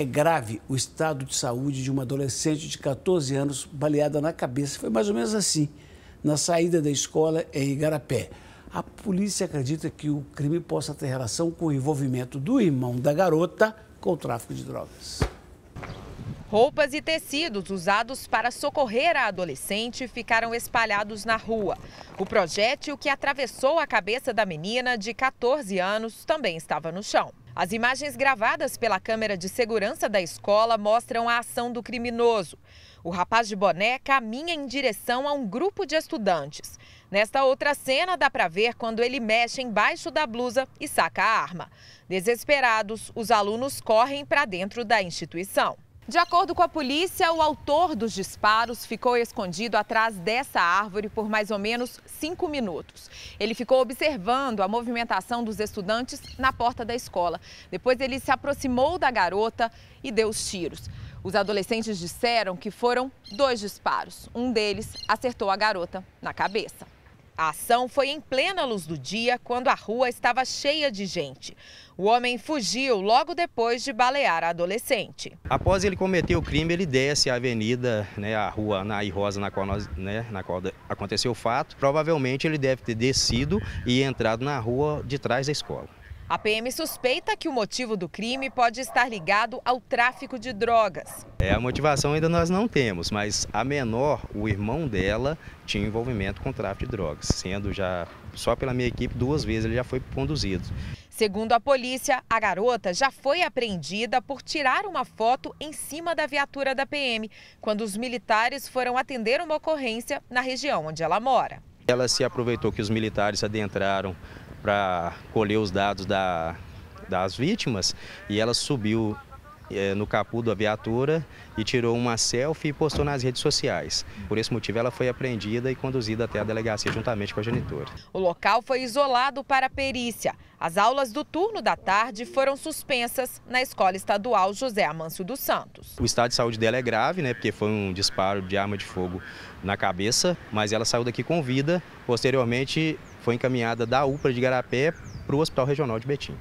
É grave o estado de saúde de uma adolescente de 14 anos baleada na cabeça. Foi mais ou menos assim, na saída da escola em Igarapé. A polícia acredita que o crime possa ter relação com o envolvimento do irmão da garota com o tráfico de drogas. Roupas e tecidos usados para socorrer a adolescente ficaram espalhados na rua. O projétil que atravessou a cabeça da menina de 14 anos também estava no chão. As imagens gravadas pela câmera de segurança da escola mostram a ação do criminoso. O rapaz de boné caminha em direção a um grupo de estudantes. Nesta outra cena, dá para ver quando ele mexe embaixo da blusa e saca a arma. Desesperados, os alunos correm para dentro da instituição. De acordo com a polícia, o autor dos disparos ficou escondido atrás dessa árvore por mais ou menos cinco minutos. Ele ficou observando a movimentação dos estudantes na porta da escola. Depois, ele se aproximou da garota e deu os tiros. Os adolescentes disseram que foram dois disparos. Um deles acertou a garota na cabeça. A ação foi em plena luz do dia, quando a rua estava cheia de gente. O homem fugiu logo depois de balear a adolescente. Após ele cometer o crime, ele desce a avenida, né, a rua Nair Rosa, na qual, nós, né, na qual aconteceu o fato. Provavelmente ele deve ter descido e entrado na rua de trás da escola. A PM suspeita que o motivo do crime pode estar ligado ao tráfico de drogas. É, a motivação ainda nós não temos, mas a menor, o irmão dela, tinha envolvimento com tráfico de drogas, sendo já, só pela minha equipe, duas vezes ele já foi conduzido. Segundo a polícia, a garota já foi apreendida por tirar uma foto em cima da viatura da PM, quando os militares foram atender uma ocorrência na região onde ela mora. Ela se aproveitou que os militares adentraram para colher os dados da, das vítimas e ela subiu é, no capô da viatura e tirou uma selfie e postou nas redes sociais. Por esse motivo, ela foi apreendida e conduzida até a delegacia juntamente com a genitora. O local foi isolado para perícia. As aulas do turno da tarde foram suspensas na Escola Estadual José Amâncio dos Santos. O estado de saúde dela é grave, né, porque foi um disparo de arma de fogo na cabeça, mas ela saiu daqui com vida. Posteriormente, foi encaminhada da UPA de Garapé para o Hospital Regional de Betim.